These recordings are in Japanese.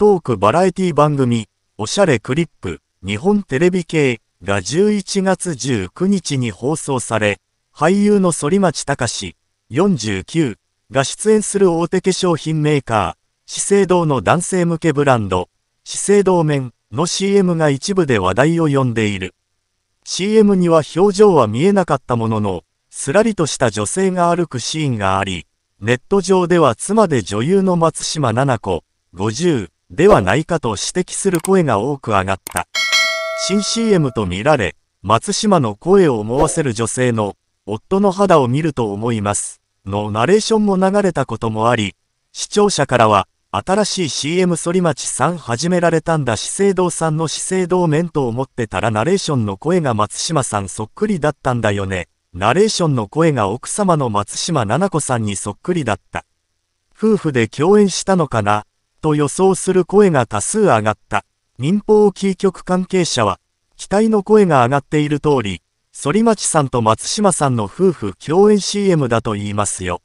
トークバラエティ番組、おしゃれクリップ、日本テレビ系が11月19日に放送され、俳優の反町隆史49が出演する大手化粧品メーカー、資生堂の男性向けブランド、資生堂面の CM が一部で話題を呼んでいる。CM には表情は見えなかったものの、すらりとした女性が歩くシーンがあり、ネット上では妻で女優の松島奈々子、50ではないかと指摘する声が多く上がった。新 CM と見られ、松島の声を思わせる女性の、夫の肌を見ると思います、のナレーションも流れたこともあり、視聴者からは、新しい CM 反町さん始められたんだ資生堂さんの資生堂面と思ってたらナレーションの声が松島さんそっくりだったんだよね。ナレーションの声が奥様の松島奈々子さんにそっくりだった。夫婦で共演したのかなと予想する声が多数上がった。民放キー局関係者は、期待の声が上がっている通り、反町さんと松島さんの夫婦共演 CM だと言いますよ。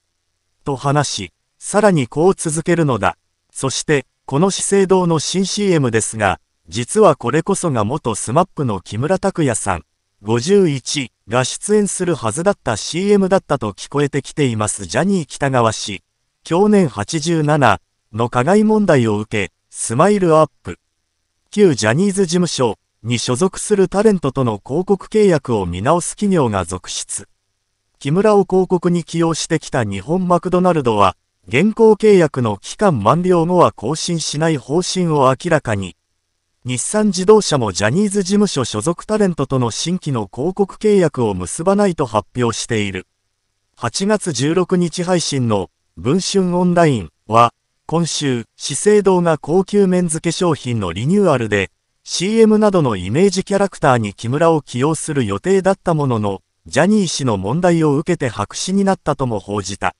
と話し、さらにこう続けるのだ。そして、この資生堂の新 CM ですが、実はこれこそが元 smap の木村拓哉さん、51が出演するはずだった CM だったと聞こえてきていますジャニー北川氏。去年87の加害問題を受け、スマイルアップ、旧ジャニーズ事務所に所属するタレントとの広告契約を見直す企業が続出。木村を広告に起用してきた日本マクドナルドは、現行契約の期間満了後は更新しない方針を明らかに。日産自動車もジャニーズ事務所所属タレントとの新規の広告契約を結ばないと発表している。8月16日配信の文春オンラインは、今週、資生堂が高級麺付け商品のリニューアルで、CM などのイメージキャラクターに木村を起用する予定だったものの、ジャニー氏の問題を受けて白紙になったとも報じた。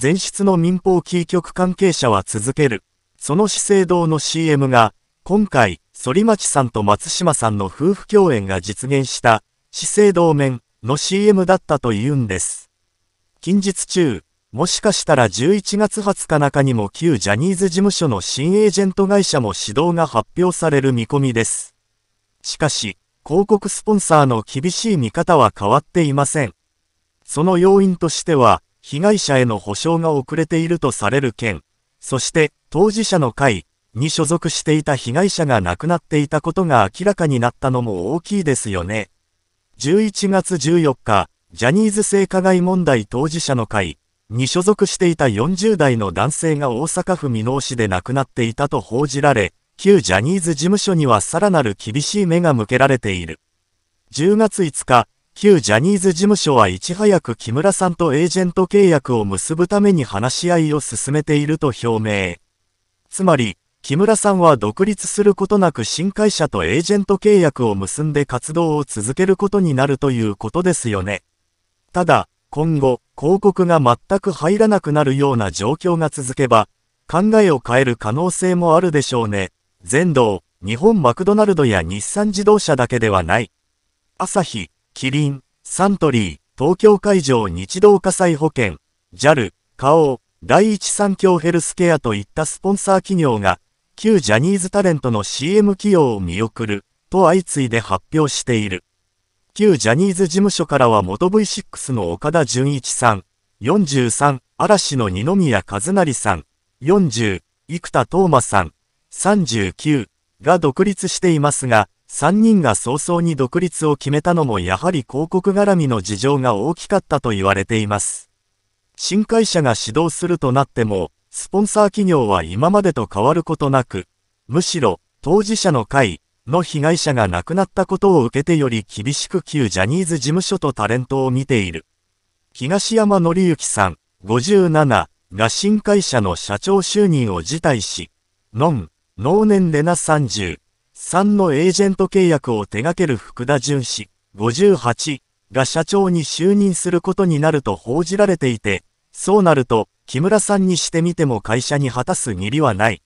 前室の民放キー局関係者は続ける。その資生堂の CM が、今回、反町さんと松島さんの夫婦共演が実現した、資生堂面の CM だったというんです。近日中、もしかしたら11月20日中にも旧ジャニーズ事務所の新エージェント会社も指導が発表される見込みです。しかし、広告スポンサーの厳しい見方は変わっていません。その要因としては、被害者への補償が遅れているとされる件、そして当事者の会に所属していた被害者が亡くなっていたことが明らかになったのも大きいですよね。11月14日、ジャニーズ性加害問題当事者の会、に所属していた40代の男性が大阪府箕面市で亡くなっていたと報じられ、旧ジャニーズ事務所にはさらなる厳しい目が向けられている。10月5日、旧ジャニーズ事務所はいち早く木村さんとエージェント契約を結ぶために話し合いを進めていると表明。つまり、木村さんは独立することなく新会社とエージェント契約を結んで活動を続けることになるということですよね。ただ、今後、広告が全く入らなくなるような状況が続けば、考えを変える可能性もあるでしょうね。全道、日本マクドナルドや日産自動車だけではない。朝日、キリン、サントリー、東京海上日動火災保険、JAL、花王、第一三共ヘルスケアといったスポンサー企業が、旧ジャニーズタレントの CM 起用を見送る、と相次いで発表している。旧ジャニーズ事務所からは元 V6 の岡田純一さん、43、嵐の二宮和也さん、40、生田斗真さん、39、が独立していますが、3人が早々に独立を決めたのもやはり広告絡みの事情が大きかったと言われています。新会社が指導するとなっても、スポンサー企業は今までと変わることなく、むしろ、当事者の会、の被害者が亡くなったことを受けてより厳しく旧ジャニーズ事務所とタレントを見ている。東山紀之さん、57が新会社の社長就任を辞退し、ノン、能年レナ30、3のエージェント契約を手掛ける福田淳氏、58が社長に就任することになると報じられていて、そうなると、木村さんにしてみても会社に果たす義理はない。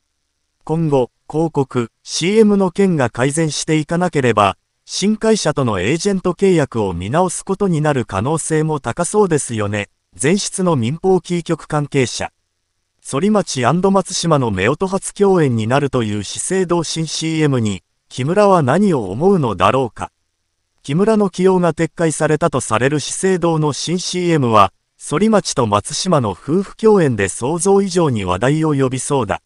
今後、広告、CM の件が改善していかなければ、新会社とのエージェント契約を見直すことになる可能性も高そうですよね。前室の民放キー局関係者。反町松島の夫婦初共演になるという資生堂新 CM に、木村は何を思うのだろうか。木村の起用が撤回されたとされる資生堂の新 CM は、反町と松島の夫婦共演で想像以上に話題を呼びそうだ。